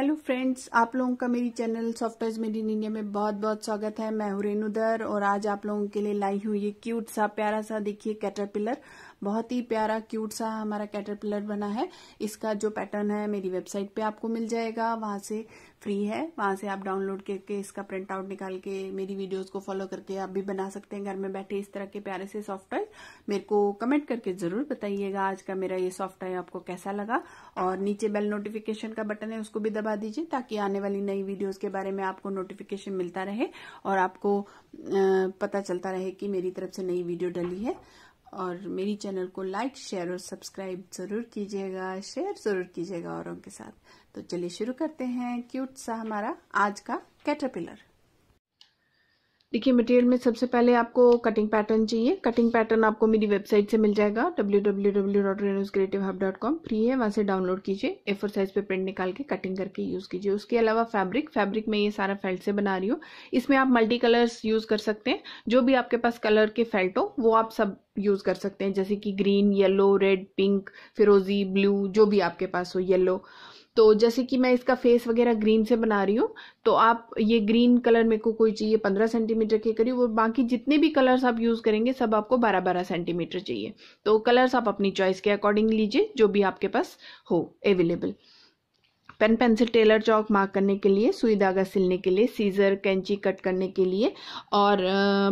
hello friends आप लोगों का मेरी channel software made in India में बहुत बहुत स्वागत है मैं हूं रेनुदर और आज आप लोगों के लिए लाई हूं ये क्यूट सा प्यारा सा देखिए कैटरपिलर बहुत ही प्यारा क्यूट सा हमारा कैटरपिलर बना है इसका जो पैटर्न है मेरी वेबसाइट पे आपको मिल जाएगा वहां से फ्री है वहां से आप डाउनलोड करके इसका प्रिंट आउट निकाल के मेरी वीडियोस को फॉलो करके आप भी बना सकते हैं घर में बैठे इस तरह के प्यारे से सॉफ्टवेयर मेरे को कमेंट करके जरूर बताइएगा आज का मेरा ये सॉफ्टवेयर आपको कैसा लगा और नीचे बेल नोटिफिकेशन का बटन है उसको भी दबा दीजिए ताकि आने वाली नई वीडियोज के बारे में आपको नोटिफिकेशन मिलता रहे और आपको पता चलता रहे कि मेरी तरफ से नई वीडियो डली है और मेरी चैनल को लाइक शेयर और सब्सक्राइब ज़रूर कीजिएगा शेयर ज़रूर कीजिएगा औरों के साथ तो चलिए शुरू करते हैं क्यूट सा हमारा आज का कैटरपिलर देखिए मटेरियल में सबसे पहले आपको कटिंग पैटर्न चाहिए कटिंग पैटर्न आपको मेरी वेबसाइट से मिल जाएगा W W W dot renos creative hub dot com free है वहाँ से डाउनलोड कीजिए ए साइज पे प्रिंट निकाल के कटिंग करके यूज़ कीजिए उसके अलावा फैब्रिक फैब्रिक में ये सारा फेल्ट से बना रही हूँ इसमें आप मल्टी कलर्स यूज़ कर सकते हैं जो भी आपके पास कलर के फेल्ट हो वो आप सब यूज़ कर सकते हैं जैसे कि ग्रीन येलो रेड पिंक फिरोजी ब्लू जो भी आपके पास हो येलो तो जैसे कि मैं इसका फेस वगैरह ग्रीन से बना रही हूँ तो आप ये ग्रीन कलर मेरे को कोई चाहिए पंद्रह सेंटीमीटर के करीब और बाकी जितने भी कलर्स आप यूज़ करेंगे सब आपको बारह बारह सेंटीमीटर चाहिए तो कलर्स आप अपनी चॉइस के अकॉर्डिंग लीजिए जो भी आपके पास हो available pen pencil tailor chalk mark करने के लिए सुई धागा सिलने के लिए सीजर कैंची कट करने के लिए और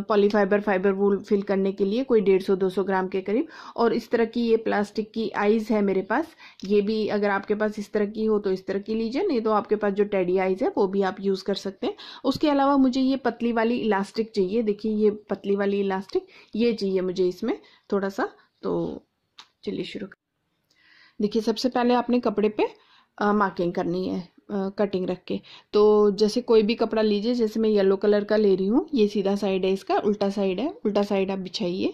पॉलीफाइबर फाइबर वूल फिल करने के लिए कोई डेढ़ सौ दो सौ ग्राम के करीब और इस तरह की ये प्लास्टिक की आइज़ है मेरे पास ये भी अगर आपके पास इस तरह की हो तो इस तरह की लीजिए नहीं तो आपके पास जो टेडी आइज़ है वो भी आप यूज़ कर सकते हैं उसके अलावा मुझे ये पतली वाली इलास्टिक चाहिए देखिए ये पतली वाली इलास्टिक ये चाहिए मुझे इसमें थोड़ा सा तो चलिए शुरू देखिए सबसे पहले आपने कपड़े पे मार्किंग करनी है कटिंग रख के तो जैसे कोई भी कपड़ा लीजिए जैसे मैं येलो कलर का ले रही हूँ ये सीधा साइड है इसका उल्टा साइड है उल्टा साइड आप बिछाइए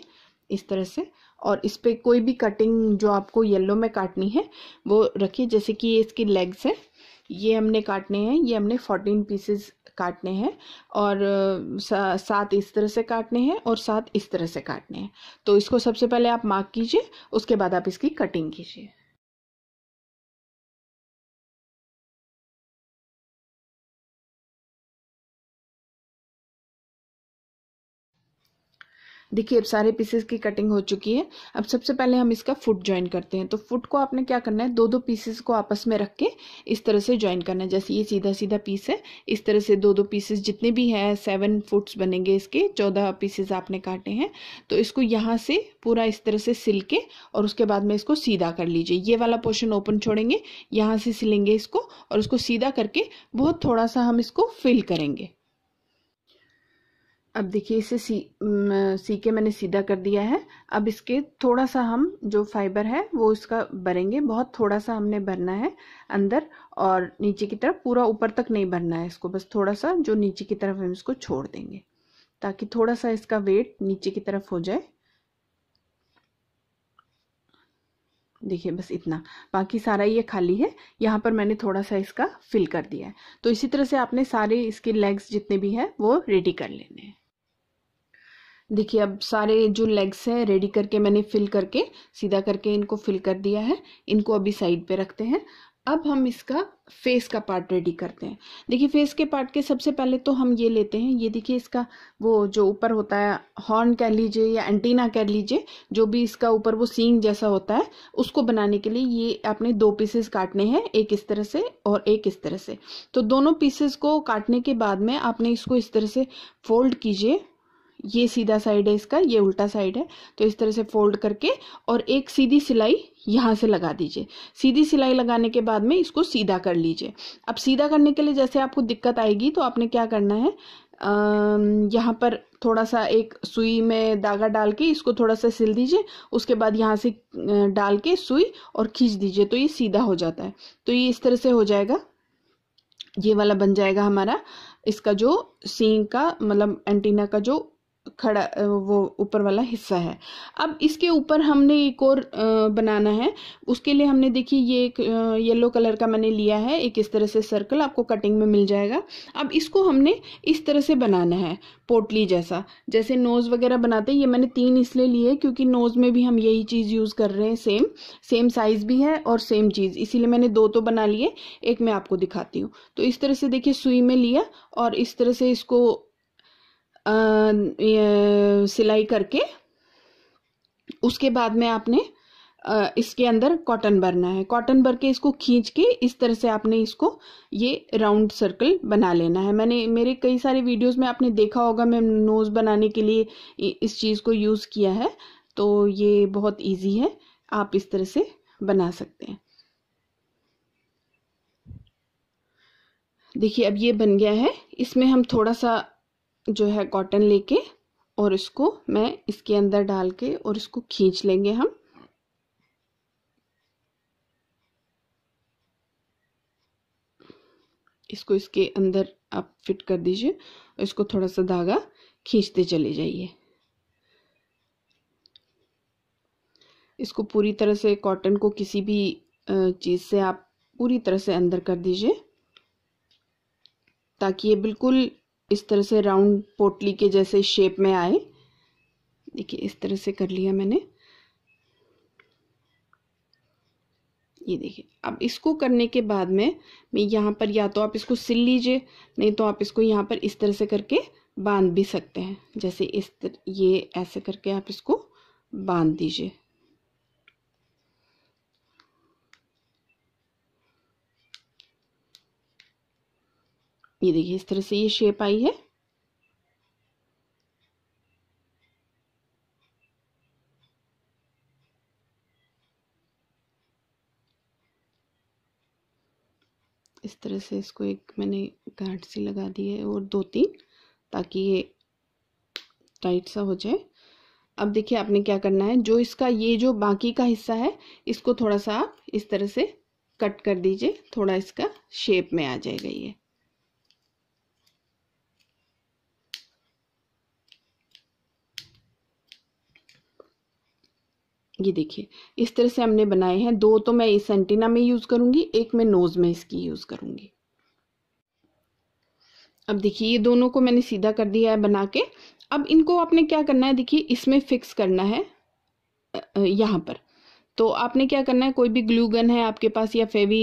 इस तरह से और इस पर कोई भी कटिंग जो आपको येलो में काटनी है वो रखिए जैसे कि ये इसकी लेग्स है ये हमने काटने हैं ये हमने फोर्टीन पीसेस काटने हैं और सा, सात इस तरह से काटने हैं और सात इस तरह से काटने हैं तो इसको सबसे पहले आप मार्क कीजिए उसके बाद आप इसकी कटिंग कीजिए देखिए अब सारे पीसेस की कटिंग हो चुकी है अब सबसे पहले हम इसका फुट ज्वाइन करते हैं तो फुट को आपने क्या करना है दो दो पीसेस को आपस में रख के इस तरह से ज्वाइन करना है जैसे ये सीधा सीधा पीस है इस तरह से दो दो पीसेस जितने भी हैं सेवन फुट्स बनेंगे इसके चौदह पीसेस आपने काटे हैं तो इसको यहाँ से पूरा इस तरह से सिल के और उसके बाद में इसको सीधा कर लीजिए ये वाला पोर्शन ओपन छोड़ेंगे यहाँ से सिलेंगे इसको और उसको सीधा करके बहुत थोड़ा सा हम इसको फिल करेंगे अब देखिए इसे सी सी के मैंने सीधा कर दिया है अब इसके थोड़ा सा हम जो फाइबर है वो इसका भरेंगे बहुत थोड़ा सा हमने भरना है अंदर और नीचे की तरफ पूरा ऊपर तक नहीं भरना है इसको बस थोड़ा सा जो नीचे की तरफ हम इसको छोड़ देंगे ताकि थोड़ा सा इसका वेट नीचे की तरफ हो जाए देखिए बस इतना बाकी सारा ये खाली है यहाँ पर मैंने थोड़ा सा इसका फिल कर दिया है तो इसी तरह से आपने सारे इसके लेग्स जितने भी हैं वो रेडी कर लेने हैं देखिए अब सारे जो लेग्स हैं रेडी करके मैंने फिल करके सीधा करके इनको फिल कर दिया है इनको अभी साइड पे रखते हैं अब हम इसका फेस का पार्ट रेडी करते हैं देखिए फेस के पार्ट के सबसे पहले तो हम ये लेते हैं ये देखिए इसका वो जो ऊपर होता है हॉर्न कह लीजिए या एंटीना कह लीजिए जो भी इसका ऊपर वो सींग जैसा होता है उसको बनाने के लिए ये आपने दो पीसेस काटने हैं एक इस तरह से और एक इस तरह से तो दोनों पीसेस को काटने के बाद में आपने इसको इस तरह से फोल्ड कीजिए ये सीधा साइड है इसका ये उल्टा साइड है तो इस तरह से फोल्ड करके और एक सीधी सिलाई यहाँ से लगा दीजिए सीधी सिलाई लगाने के बाद में इसको सीधा कर लीजिए अब सीधा करने के लिए जैसे आपको दिक्कत आएगी तो आपने क्या करना है यहाँ पर थोड़ा सा एक सुई में धागा डाल के इसको थोड़ा सा सिल दीजिए उसके बाद यहाँ से डाल के सुई और खींच दीजिए तो ये सीधा हो जाता है तो ये इस तरह से हो जाएगा ये वाला बन जाएगा हमारा इसका जो सींग का मतलब एंटीना का जो खड़ा वो ऊपर वाला हिस्सा है अब इसके ऊपर हमने एक और बनाना है उसके लिए हमने देखिए ये एक येलो कलर का मैंने लिया है एक इस तरह से सर्कल आपको कटिंग में मिल जाएगा अब इसको हमने इस तरह से बनाना है पोटली जैसा जैसे नोज़ वगैरह बनाते हैं ये मैंने तीन इसलिए लिए क्योंकि नोज़ में भी हम यही चीज़ यूज़ कर रहे हैं सेम सेम साइज़ भी है और सेम चीज़ इसीलिए मैंने दो तो बना लिए एक मैं आपको दिखाती हूँ तो इस तरह से देखिए सुई में लिया और इस तरह से इसको अं, सिलाई करके उसके बाद में आपने इसके अंदर कॉटन भरना है कॉटन भर के इसको खींच के इस तरह से आपने इसको ये राउंड सर्कल बना लेना है मैंने मेरे कई सारे वीडियोस में आपने देखा होगा मैं नोज़ बनाने के लिए इस चीज़ को यूज़ किया है तो ये बहुत इजी है आप इस तरह से बना सकते हैं देखिए अब ये बन गया है इसमें हम थोड़ा सा जो है कॉटन लेके और इसको मैं इसके अंदर डाल के और इसको खींच लेंगे हम इसको इसके अंदर आप फिट कर दीजिए और इसको थोड़ा सा धागा खींचते चले जाइए इसको पूरी तरह से कॉटन को किसी भी चीज़ से आप पूरी तरह से अंदर कर दीजिए ताकि ये बिल्कुल इस तरह से राउंड पोटली के जैसे शेप में आए देखिए इस तरह से कर लिया मैंने ये देखिए अब इसको करने के बाद में मैं यहाँ पर या तो आप इसको सिल लीजिए नहीं तो आप इसको यहाँ पर इस तरह से करके बांध भी सकते हैं जैसे इस तर, ये ऐसे करके आप इसको बांध दीजिए ये देखिए इस तरह से ये शेप आई है इस तरह से इसको एक मैंने गांठ सी लगा दी है और दो तीन ताकि ये टाइट सा हो जाए अब देखिए आपने क्या करना है जो इसका ये जो बाकी का हिस्सा है इसको थोड़ा सा आप इस तरह से कट कर दीजिए थोड़ा इसका शेप में आ जाएगा ये ये देखिए इस तरह से हमने बनाए हैं दो तो मैं इस एंटीना में यूज़ करूंगी एक मैं नोज़ में इसकी यूज़ करूँगी अब देखिए ये दोनों को मैंने सीधा कर दिया है बना के अब इनको आपने क्या करना है देखिए इसमें फिक्स करना है यहाँ पर तो आपने क्या करना है कोई भी ग्लू गन है आपके पास या फेवी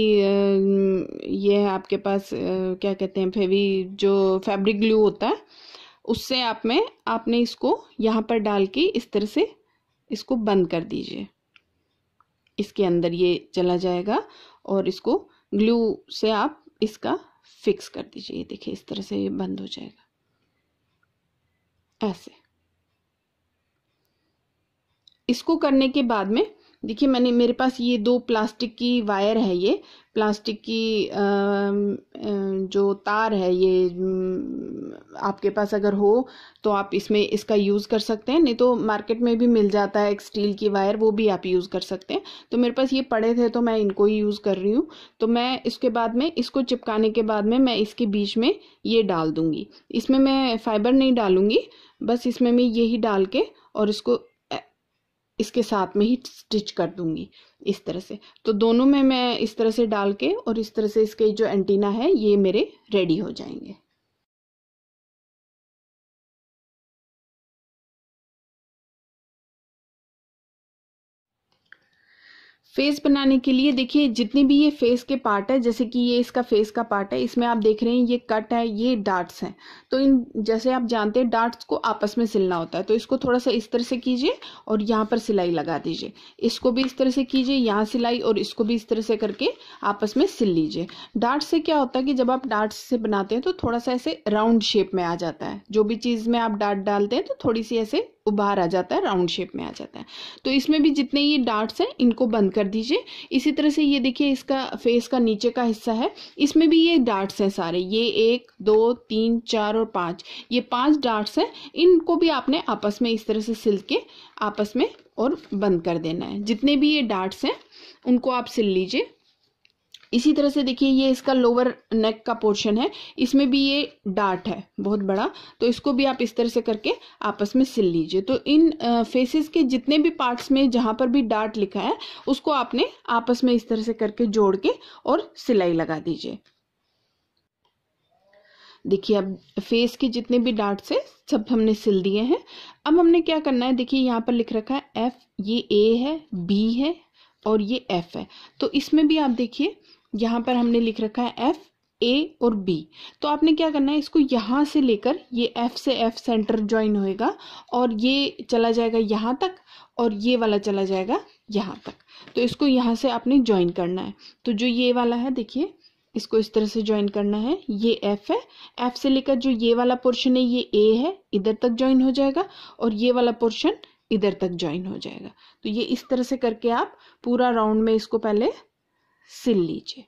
ये है आपके पास क्या कहते हैं फेवी जो फैब्रिक ग्लू होता है उससे आप में आपने इसको यहाँ पर डाल के इस तरह से इसको बंद कर दीजिए इसके अंदर ये चला जाएगा और इसको ग्लू से आप इसका फिक्स कर दीजिए ये देखिए इस तरह से ये बंद हो जाएगा ऐसे इसको करने के बाद में देखिए मैंने मेरे पास ये दो प्लास्टिक की वायर है ये प्लास्टिक की जो तार है ये आपके पास अगर हो तो आप इसमें इसका यूज़ कर सकते हैं नहीं तो मार्केट में भी मिल जाता है एक स्टील की वायर वो भी आप यूज़ कर सकते हैं तो मेरे पास ये पड़े थे तो मैं इनको ही यूज़ कर रही हूँ तो मैं इसके बाद में इसको चिपकाने के बाद में मैं इसके बीच में ये डाल दूँगी इसमें मैं फाइबर नहीं डालूँगी बस इसमें मैं यही डाल के और इसको इसके साथ में ही स्टिच कर दूंगी इस तरह से तो दोनों में मैं इस तरह से डाल के और इस तरह से इसके जो एंटीना है ये मेरे रेडी हो जाएंगे फेस बनाने के लिए देखिए जितने भी ये फेस के पार्ट है जैसे कि ये इसका फेस का पार्ट है इसमें आप देख रहे हैं ये कट है ये डार्ट्स हैं तो इन जैसे आप जानते हैं डार्ट्स को आपस में सिलना होता है तो इसको थोड़ा सा इस तरह से कीजिए और यहाँ पर सिलाई लगा दीजिए इसको भी इस तरह से कीजिए यहाँ सिलाई और इसको भी इस तरह से करके आपस में सिल लीजिए डार्ट से क्या होता है कि जब आप डार्ट से बनाते हैं तो थोड़ा सा ऐसे राउंड शेप में आ जाता है जो भी चीज़ में आप डार्ट डालते हैं तो थोड़ी सी ऐसे बाहर आ जाता है राउंड शेप में आ जाता है तो इसमें भी जितने ये डार्ट्स हैं इनको बंद कर दीजिए इसी तरह से ये देखिए इसका फेस का नीचे का हिस्सा है इसमें भी ये डार्ट्स हैं सारे ये एक दो तीन चार और पाँच ये पाँच डार्ट्स हैं इनको भी आपने आपस में इस तरह से सिल के आपस में और बंद कर देना है जितने भी ये डार्ट्स हैं उनको आप सिल लीजिए इसी तरह से देखिए ये इसका लोअर नेक का पोर्शन है इसमें भी ये डार्ट है बहुत बड़ा तो इसको भी आप इस तरह से करके आपस में सिल लीजिए तो इन फेसेस के जितने भी पार्ट्स में जहाँ पर भी डार्ट लिखा है उसको आपने आपस में इस तरह से करके जोड़ के और सिलाई लगा दीजिए देखिए अब फेस के जितने भी डार्ट है सब हमने सिल दिए हैं अब हमने क्या करना है देखिए यहाँ पर लिख रखा है एफ ये ए है बी है और ये एफ है तो इसमें भी आप देखिए यहाँ पर हमने लिख रखा है एफ ए और बी तो आपने क्या करना है इसको यहाँ से लेकर ये एफ से एफ सेंटर ज्वाइन होएगा और ये चला जाएगा यहाँ तक और ये वाला चला जाएगा यहाँ तक तो इसको यहाँ से आपने ज्वाइन करना है तो जो ये वाला है देखिए इसको इस तरह से ज्वाइन करना है ये एफ है एफ से लेकर जो ये वाला पोर्शन है ये ए है इधर तक ज्वाइन हो जाएगा और ये वाला पोर्शन इधर तक ज्वाइन हो जाएगा तो ये इस तरह से करके आप पूरा राउंड में इसको पहले सिल लीजिए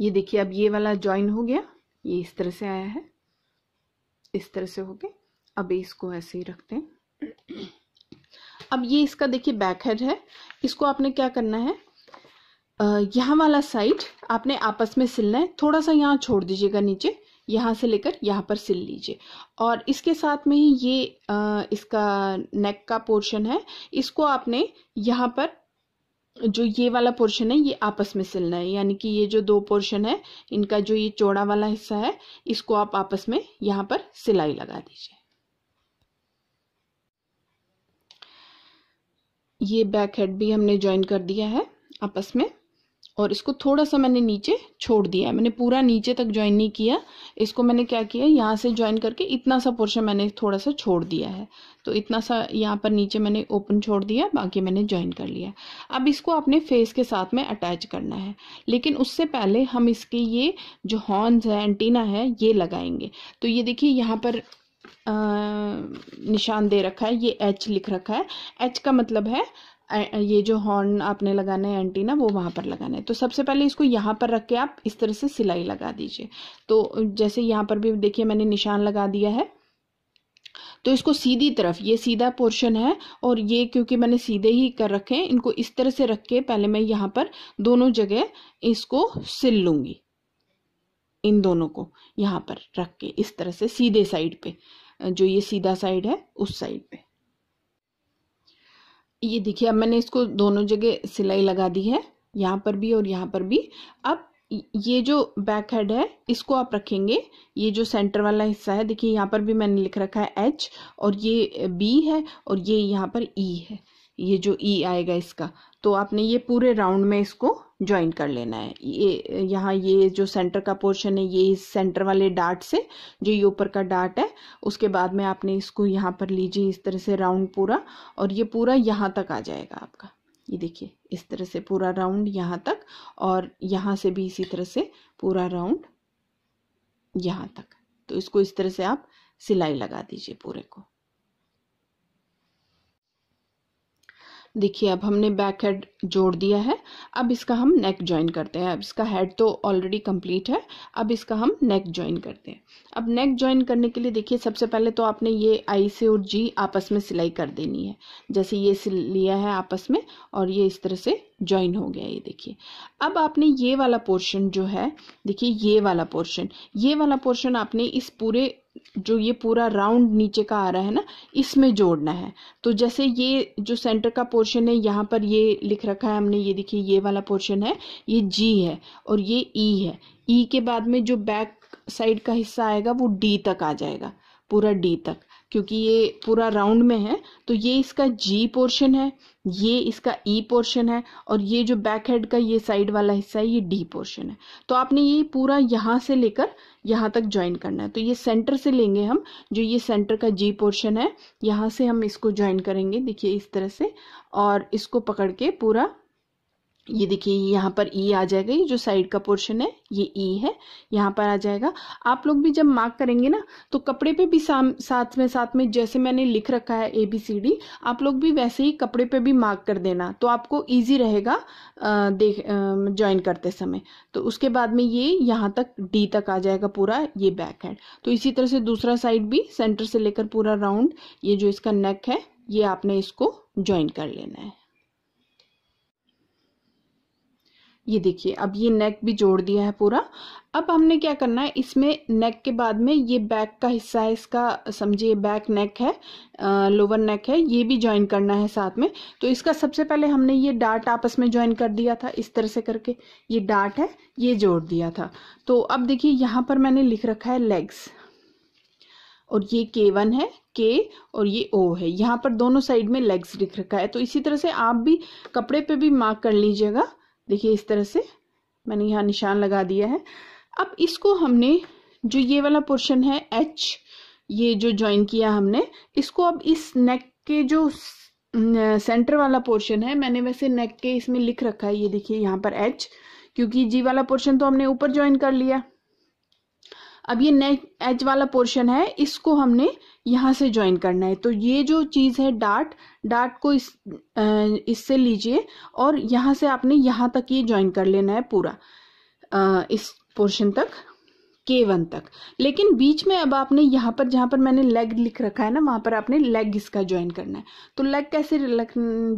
ये देखिए अब ये वाला ज्वाइन हो गया ये इस तरह से आया है इस तरह से हो गया अब इसको ऐसे ही रखते हैं अब ये इसका देखिए बैक हेड है इसको आपने क्या करना है यहाँ वाला साइड आपने आपस में सिलना है थोड़ा सा यहाँ छोड़ दीजिएगा नीचे यहाँ से लेकर यहाँ पर सिल लीजिए और इसके साथ में ही ये आ, इसका नेक का पोर्शन है इसको आपने यहाँ पर जो ये वाला पोर्शन है ये आपस में सिलना है यानी कि ये जो दो पोर्शन है इनका जो ये चौड़ा वाला हिस्सा है इसको आप आपस में यहाँ पर सिलाई लगा दीजिए ये बैक हेड भी हमने ज्वाइन कर दिया है आपस में और इसको थोड़ा सा मैंने नीचे छोड़ दिया है मैंने पूरा नीचे तक ज्वाइन नहीं किया इसको मैंने क्या किया यहाँ से ज्वाइन करके इतना सा पोर्शन मैंने थोड़ा सा छोड़ दिया है तो इतना सा यहाँ पर नीचे मैंने ओपन छोड़ दिया बाकी मैंने ज्वाइन कर लिया अब इसको अपने फेस के साथ में अटैच करना है लेकिन उससे पहले हम इसके ये जो हॉर्न्स है एंटीना है ये लगाएंगे तो ये देखिए यहाँ पर आ, निशान दे रखा है ये एच लिख रखा है एच का मतलब है ये जो हॉर्न आपने लगाना है एंटीना वो वहाँ पर लगाना है तो सबसे पहले इसको यहाँ पर रख के आप इस तरह से सिलाई लगा दीजिए तो जैसे यहाँ पर भी देखिए मैंने निशान लगा दिया है तो इसको सीधी तरफ ये सीधा पोर्शन है और ये क्योंकि मैंने सीधे ही कर रखे हैं इनको इस तरह से रख के पहले मैं यहाँ पर दोनों जगह इसको सिल लूँगी इन दोनों को यहाँ पर रख के इस तरह से सीधे साइड पे जो ये सीधा साइड है उस साइड पे ये देखिए अब मैंने इसको दोनों जगह सिलाई लगा दी है यहाँ पर भी और यहाँ पर भी अब ये जो बैक हेड है इसको आप रखेंगे ये जो सेंटर वाला हिस्सा है देखिए यहाँ पर भी मैंने लिख रखा है एच और ये बी है और ये यहाँ पर ई e है ये जो ई e आएगा इसका तो आपने ये पूरे राउंड में इसको ज्वाइन कर लेना है ये यहाँ ये जो सेंटर का पोर्शन है ये इस सेंटर वाले डार्ट से जो ये ऊपर का डार्ट है उसके बाद में आपने इसको यहाँ पर लीजिए इस तरह से राउंड पूरा और ये पूरा यहाँ तक आ जाएगा आपका ये देखिए इस तरह से पूरा राउंड यहाँ तक और यहाँ से भी इसी तरह से पूरा राउंड यहाँ तक तो इसको इस तरह से आप सिलाई लगा दीजिए पूरे को देखिए अब हमने बैक हेड जोड़ दिया है अब इसका हम नेक ज्वाइन करते हैं अब इसका हेड तो ऑलरेडी कंप्लीट है अब इसका हम नेक ज्वाइन करते हैं अब नेक ज्वाइन करने के लिए देखिए सबसे पहले तो आपने ये आई से और जी आपस में सिलाई कर देनी है जैसे ये लिया है आपस में और ये इस तरह से ज्वाइन हो गया ये देखिए अब आपने ये वाला पोर्शन जो है देखिए ये वाला पोर्शन ये वाला पोर्शन आपने इस पूरे जो ये पूरा राउंड नीचे का आ रहा है ना इसमें जोड़ना है तो जैसे ये जो सेंटर का पोर्शन है यहाँ पर ये लिख रखा है हमने ये देखिए ये वाला पोर्शन है ये जी है और ये ई e है ई e के बाद में जो बैक साइड का हिस्सा आएगा वो डी तक आ जाएगा पूरा डी तक क्योंकि ये पूरा राउंड में है तो ये इसका जी पोर्शन है ये इसका ई e पोर्शन है और ये जो बैक हेड का ये साइड वाला हिस्सा है ये डी पोर्शन है तो आपने ये पूरा यहाँ से लेकर यहाँ तक ज्वाइन करना है तो ये सेंटर से लेंगे हम जो ये सेंटर का जी पोर्शन है यहाँ से हम इसको ज्वाइन करेंगे देखिए इस तरह से और इसको पकड़ के पूरा ये देखिए यहाँ पर ई e आ जाएगा ये जो साइड का पोर्शन है ये ई e है यहाँ पर आ जाएगा आप लोग भी जब मार्क करेंगे ना तो कपड़े पे भी साथ में साथ में जैसे मैंने लिख रखा है ए बी सी डी आप लोग भी वैसे ही कपड़े पे भी मार्क कर देना तो आपको इजी रहेगा देख ज्वाइन करते समय तो उसके बाद में ये यहाँ तक डी तक आ जाएगा पूरा ये बैक हैंड तो इसी तरह से दूसरा साइड भी सेंटर से लेकर पूरा राउंड ये जो इसका नेक है ये आपने इसको ज्वाइन कर लेना है ये देखिए अब ये नेक भी जोड़ दिया है पूरा अब हमने क्या करना है इसमें नेक के बाद में ये बैक का हिस्सा है इसका समझिए बैक नेक है लोअर नेक है ये भी ज्वाइन करना है साथ में तो इसका सबसे पहले हमने ये डार्ट आपस में ज्वाइन कर दिया था इस तरह से करके ये डार्ट है ये जोड़ दिया था तो अब देखिए यहाँ पर मैंने लिख रखा है लेग्स और ये के वन है के और ये ओ है यहाँ पर दोनों साइड में लेग्स लिख रखा है तो इसी तरह से आप भी कपड़े पे भी मार्क कर लीजिएगा देखिए इस तरह से मैंने यहाँ निशान लगा दिया है अब इसको हमने जो ये वाला पोर्शन है एच ये जो ज्वाइन किया हमने इसको अब इस नेक के जो सेंटर वाला पोर्शन है मैंने वैसे नेक के इसमें लिख रखा है ये देखिए यहाँ पर एच क्योंकि जी वाला पोर्शन तो हमने ऊपर ज्वाइन कर लिया अब ये नेक एज वाला पोर्शन है इसको हमने यहाँ से ज्वाइन करना है तो ये जो चीज़ है डार्ट डार्ट को इस इससे लीजिए और यहाँ से आपने यहाँ तक ये ज्वाइन कर लेना है पूरा इस पोर्शन तक के वन तक लेकिन बीच में अब आपने यहाँ पर जहाँ पर मैंने लेग लिख रखा है ना वहाँ पर आपने लेग इसका ज्वाइन करना है तो लेग कैसे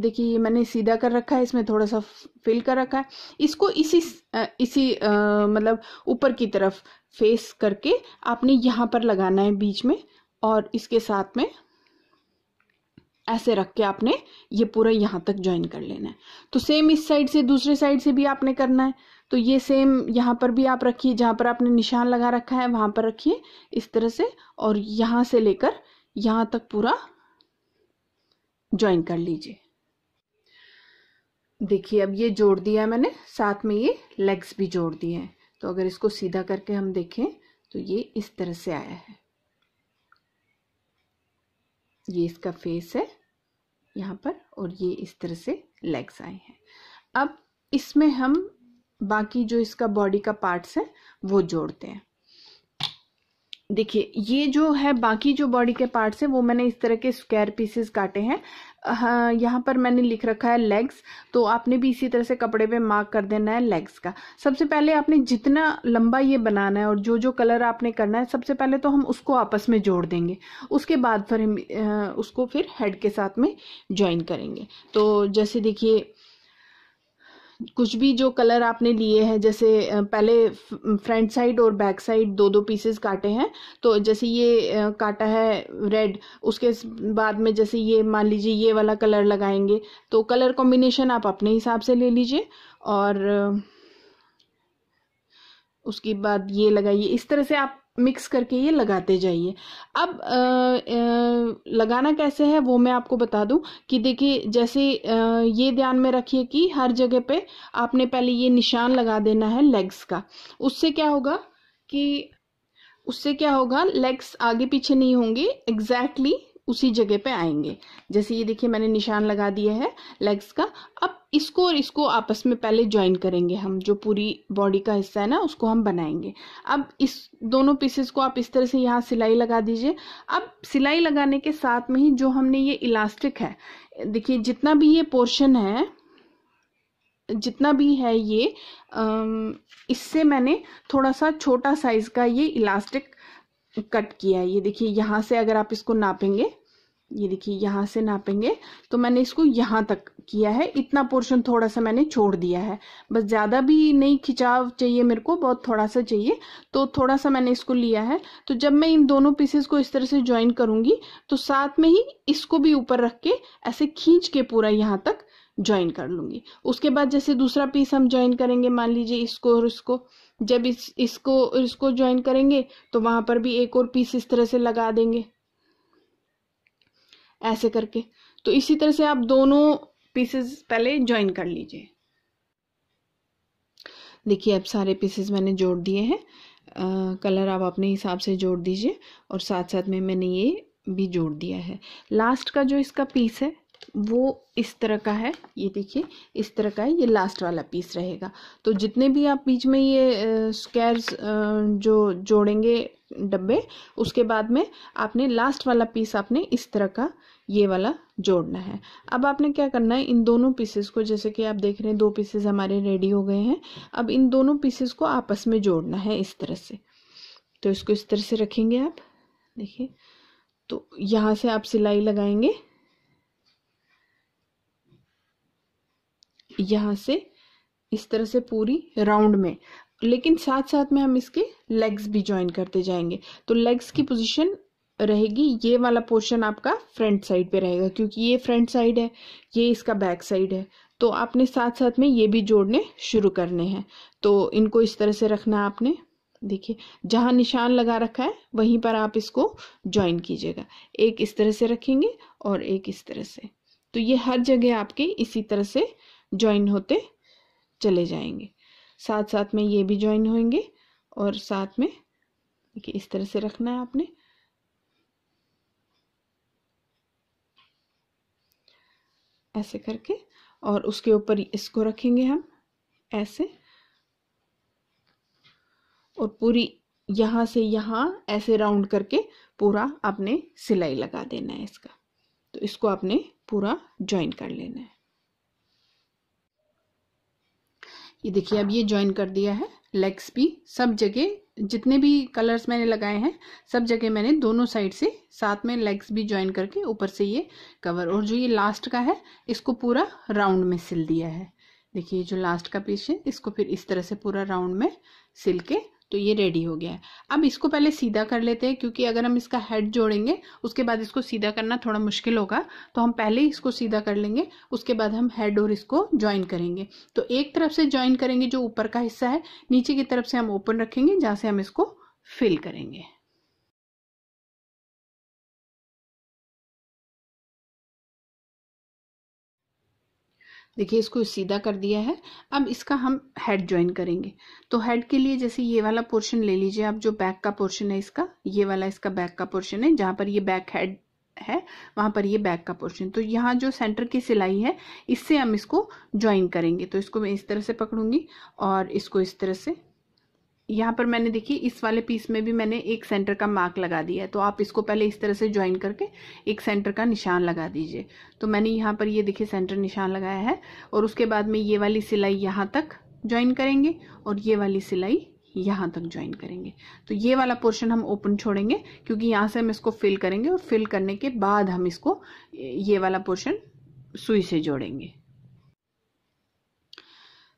देखिए ये मैंने सीधा कर रखा है इसमें थोड़ा सा फिल कर रखा है इसको इसी इसी मतलब ऊपर की तरफ फेस करके आपने यहाँ पर लगाना है बीच में और इसके साथ में ऐसे रख के आपने ये पूरा यहाँ तक ज्वाइन कर लेना है तो सेम इस साइड से दूसरे साइड से भी आपने करना है तो ये सेम यहाँ पर भी आप रखिए जहाँ पर आपने निशान लगा रखा है वहाँ पर रखिए इस तरह से और यहाँ से लेकर यहाँ तक पूरा ज्वाइन कर लीजिए देखिए अब ये जोड़ दिया है मैंने साथ में ये लेग्स भी जोड़ दिए हैं तो अगर इसको सीधा करके हम देखें तो ये इस तरह से आया है ये इसका फेस है यहाँ पर और ये इस तरह से लेग्स आए हैं अब इसमें हम बाकी जो इसका बॉडी का पार्ट्स है वो जोड़ते हैं देखिए ये जो है बाकी जो बॉडी के पार्ट्स हैं वो मैंने इस तरह के स्क्वायर पीसेस काटे हैं हाँ यहाँ पर मैंने लिख रखा है लेग्स तो आपने भी इसी तरह से कपड़े पे मार्क कर देना है लेग्स का सबसे पहले आपने जितना लंबा ये बनाना है और जो जो कलर आपने करना है सबसे पहले तो हम उसको आपस में जोड़ देंगे उसके बाद फिर हम उसको फिर हेड के साथ में ज्वाइन करेंगे तो जैसे देखिए कुछ भी जो कलर आपने लिए हैं जैसे पहले फ्रंट साइड और बैक साइड दो दो पीसेस काटे हैं तो जैसे ये काटा है रेड उसके बाद में जैसे ये मान लीजिए ये वाला कलर लगाएंगे तो कलर कॉम्बिनेशन आप अपने हिसाब से ले लीजिए और उसके बाद ये लगाइए इस तरह से आप मिक्स करके ये लगाते जाइए अब आ, आ, लगाना कैसे है वो मैं आपको बता दूं कि देखिए जैसे आ, ये ध्यान में रखिए कि हर जगह पे आपने पहले ये निशान लगा देना है लेग्स का उससे क्या होगा कि उससे क्या होगा लेग्स आगे पीछे नहीं होंगे एग्जैक्टली exactly उसी जगह पे आएंगे जैसे ये देखिए मैंने निशान लगा दिया है लेग्स का अब इसको और इसको आपस में पहले ज्वाइन करेंगे हम जो पूरी बॉडी का हिस्सा है ना उसको हम बनाएंगे अब इस दोनों पीसेस को आप इस तरह से यहाँ सिलाई लगा दीजिए अब सिलाई लगाने के साथ में ही जो हमने ये इलास्टिक है देखिए जितना भी ये पोर्शन है जितना भी है ये इससे मैंने थोड़ा सा छोटा साइज का ये इलास्टिक कट किया है ये देखिए यहाँ से अगर आप इसको नापेंगे ये देखिए यहाँ से नापेंगे तो मैंने इसको यहाँ तक किया है इतना पोर्शन थोड़ा सा मैंने छोड़ दिया है बस ज़्यादा भी नहीं खिंचाव चाहिए मेरे को बहुत थोड़ा सा चाहिए तो थोड़ा सा मैंने इसको लिया है तो जब मैं इन दोनों पीसेस को इस तरह से ज्वाइन करूँगी तो साथ में ही इसको भी ऊपर रख के ऐसे खींच के पूरा यहाँ तक ज्वाइन कर लूँगी उसके बाद जैसे दूसरा पीस हम ज्वाइन करेंगे मान लीजिए इसको और इसको जब इस इसको इसको ज्वाइन करेंगे तो वहाँ पर भी एक और पीस इस तरह से लगा देंगे ऐसे करके तो इसी तरह से आप दोनों पीसेस पहले ज्वाइन कर लीजिए देखिए अब सारे पीसेस मैंने जोड़ दिए हैं कलर आप अपने हिसाब से जोड़ दीजिए और साथ साथ में मैंने ये भी जोड़ दिया है लास्ट का जो इसका पीस है वो इस तरह का है ये देखिए इस तरह का है ये लास्ट वाला पीस रहेगा तो जितने भी आप बीच में ये स्क्वायर्स जो जोड़ेंगे डब्बे उसके बाद में आपने लास्ट वाला पीस आपने इस तरह का ये वाला जोड़ना है अब आपने क्या करना है इन दोनों पीसेस को जैसे कि आप देख रहे हैं दो पीसेस हमारे रेडी हो गए हैं अब इन दोनों पीसेस को आपस में जोड़ना है इस तरह से तो इसको इस तरह से रखेंगे आप देखिए तो यहाँ से आप सिलाई लगाएंगे यहाँ से इस तरह से पूरी राउंड में लेकिन साथ साथ में हम इसके लेग्स भी ज्वाइन करते जाएंगे तो लेग्स की पोजीशन रहेगी ये वाला पोर्शन आपका फ्रंट साइड पे रहेगा क्योंकि ये फ्रंट साइड है ये इसका बैक साइड है तो आपने साथ साथ में ये भी जोड़ने शुरू करने हैं तो इनको इस तरह से रखना आपने देखिए जहाँ निशान लगा रखा है वहीं पर आप इसको ज्वाइन कीजिएगा एक इस तरह से रखेंगे और एक इस तरह से तो ये हर जगह आपके इसी तरह से ज्वाइन होते चले जाएंगे साथ साथ में ये भी ज्वाइन होंगे और साथ में देखिए इस तरह से रखना है आपने ऐसे करके और उसके ऊपर इसको रखेंगे हम ऐसे और पूरी यहाँ से यहाँ ऐसे राउंड करके पूरा आपने सिलाई लगा देना है इसका तो इसको आपने पूरा ज्वाइन कर लेना है ये देखिए अब ये ज्वाइन कर दिया है लेग्स भी सब जगह जितने भी कलर्स मैंने लगाए हैं सब जगह मैंने दोनों साइड से साथ में लेग्स भी ज्वाइन करके ऊपर से ये कवर और जो ये लास्ट का है इसको पूरा राउंड में सिल दिया है देखिए जो लास्ट का पीस है इसको फिर इस तरह से पूरा राउंड में सिल के तो ये रेडी हो गया है अब इसको पहले सीधा कर लेते हैं क्योंकि अगर हम इसका हेड जोड़ेंगे उसके बाद इसको सीधा करना थोड़ा मुश्किल होगा तो हम पहले ही इसको सीधा कर लेंगे उसके बाद हम हेड और इसको ज्वाइन करेंगे तो एक तरफ से ज्वाइन करेंगे जो ऊपर का हिस्सा है नीचे की तरफ से हम ओपन रखेंगे जहाँ से हम इसको फिल करेंगे देखिए इसको सीधा कर दिया है अब इसका हम हेड ज्वाइन करेंगे तो हेड के लिए जैसे ये वाला पोर्शन ले लीजिए आप जो बैक का पोर्शन है इसका ये वाला इसका बैक का पोर्शन है जहाँ पर ये बैक हेड है वहाँ पर ये बैक का पोर्शन तो यहाँ जो सेंटर की सिलाई है इससे हम इसको ज्वाइन करेंगे तो इसको मैं इस तरह से पकड़ूंगी और इसको इस तरह से यहाँ पर मैंने देखिए इस वाले पीस में भी मैंने एक सेंटर का मार्क लगा दिया है तो आप इसको पहले इस तरह से ज्वाइन करके एक सेंटर का निशान लगा दीजिए तो मैंने यहाँ पर ये देखिए सेंटर निशान लगाया है और उसके बाद में ये वाली सिलाई यहाँ तक ज्वाइन करेंगे और ये वाली सिलाई यहाँ तक ज्वाइन करेंगे तो ये वाला पोर्शन हम ओपन छोड़ेंगे क्योंकि यहाँ से हम इसको फिल करेंगे और फिल करने के बाद हम इसको ये वाला पोर्शन सुई से जोड़ेंगे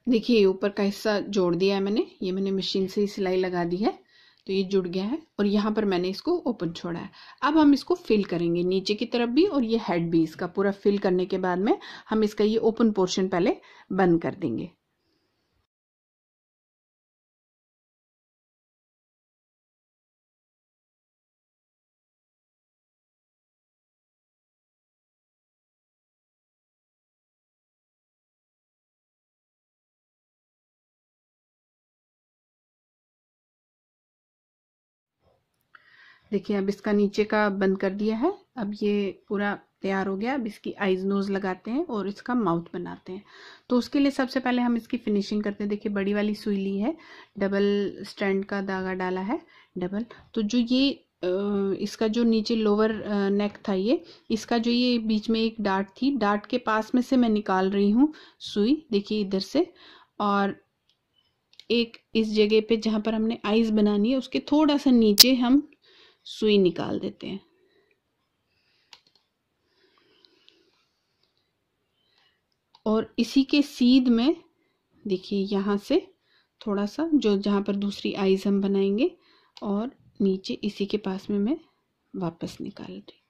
देखिए ऊपर का हिस्सा जोड़ दिया है मैंने ये मैंने मशीन से ही सिलाई लगा दी है तो ये जुड़ गया है और यहाँ पर मैंने इसको ओपन छोड़ा है अब हम इसको फिल करेंगे नीचे की तरफ भी और ये हेड भी इसका पूरा फिल करने के बाद में हम इसका ये ओपन पोर्शन पहले बंद कर देंगे देखिए अब इसका नीचे का बंद कर दिया है अब ये पूरा तैयार हो गया अब इसकी आइज नोज लगाते हैं और इसका माउथ बनाते हैं तो उसके लिए सबसे पहले हम इसकी फिनिशिंग करते हैं देखिए बड़ी वाली सुई ली है डबल स्टैंड का धागा डाला है डबल तो जो ये इसका जो नीचे लोअर नेक था ये इसका जो ये बीच में एक डाट थी डाट के पास में से मैं निकाल रही हूँ सुई देखिए इधर से और एक इस जगह पे जहाँ पर हमने आइज बनानी है उसके थोड़ा सा नीचे हम सुई निकाल देते हैं और इसी के सीध में देखिए यहाँ से थोड़ा सा जो जहाँ पर दूसरी आइज हम बनाएंगे और नीचे इसी के पास में मैं वापस निकाल दी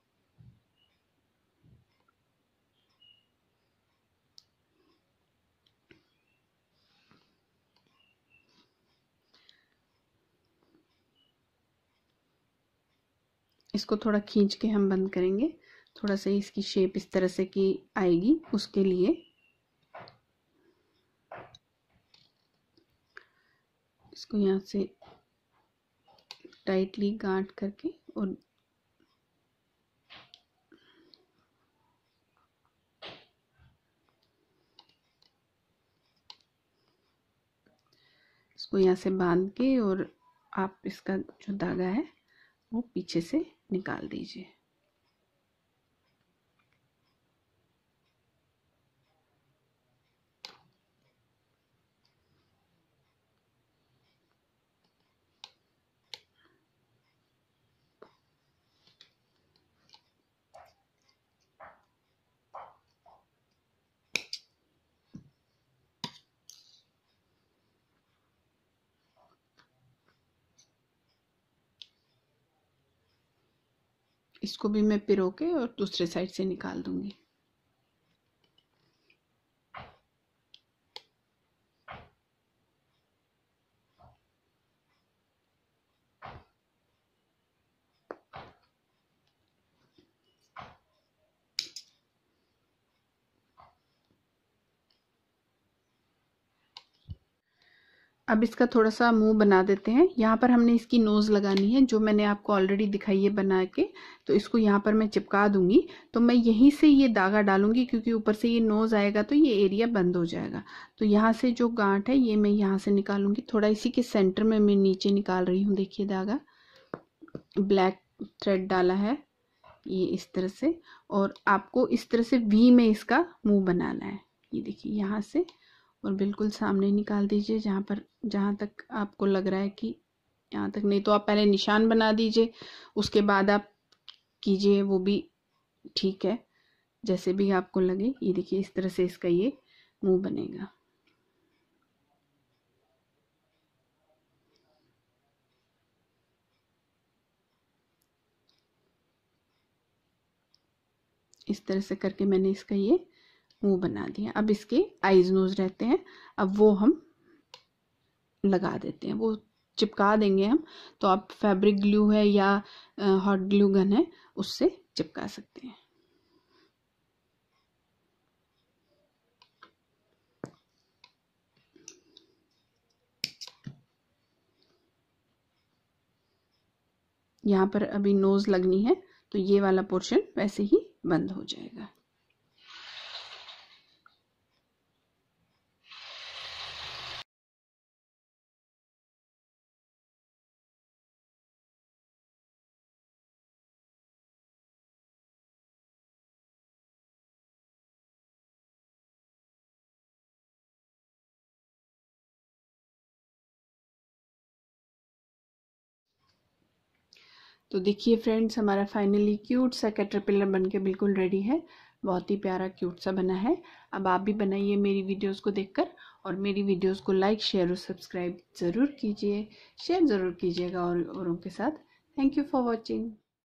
इसको थोड़ा खींच के हम बंद करेंगे थोड़ा सा इसकी शेप इस तरह से की आएगी उसके लिए इसको यहाँ से टाइटली गांठ करके और इसको यहाँ से बांध के और आप इसका जो धागा है वो पीछे से निकाल दीजिए इसको भी मैं पिरो के और दूसरे साइड से निकाल दूँगी अब इसका थोड़ा सा मुंह बना देते हैं यहाँ पर हमने इसकी नोज़ लगानी है जो मैंने आपको ऑलरेडी दिखाई है बना के तो इसको यहाँ पर मैं चिपका दूंगी तो मैं यहीं से ये धागा डालूंगी क्योंकि ऊपर से ये नोज़ आएगा तो ये एरिया बंद हो जाएगा तो यहाँ से जो गांठ है ये मैं यहाँ से निकालूंगी थोड़ा इसी के सेंटर में मैं नीचे निकाल रही हूँ देखिए धागा ब्लैक थ्रेड डाला है ये इस तरह से और आपको इस तरह से वी में इसका मुँह बनाना है ये देखिए यहाँ से और बिल्कुल सामने निकाल दीजिए जहाँ पर जहाँ तक आपको लग रहा है कि यहाँ तक नहीं तो आप पहले निशान बना दीजिए उसके बाद आप कीजिए वो भी ठीक है जैसे भी आपको लगे ये देखिए इस तरह से इसका ये मुंह बनेगा इस तरह से करके मैंने इसका ये मुंह बना दिए अब इसके आइज नोज रहते हैं अब वो हम लगा देते हैं वो चिपका देंगे हम तो आप फैब्रिक ग्लू है या हॉट ग्लू गन है उससे चिपका सकते हैं यहाँ पर अभी नोज लगनी है तो ये वाला पोर्शन वैसे ही बंद हो जाएगा तो देखिए फ्रेंड्स हमारा फाइनली क्यूट सा कैटरपिलर बन के बिल्कुल रेडी है बहुत ही प्यारा क्यूट सा बना है अब आप भी बनाइए मेरी वीडियोस को देखकर और मेरी वीडियोस को लाइक शेयर और सब्सक्राइब ज़रूर कीजिए शेयर ज़रूर कीजिएगा और औरों के साथ थैंक यू फॉर वॉचिंग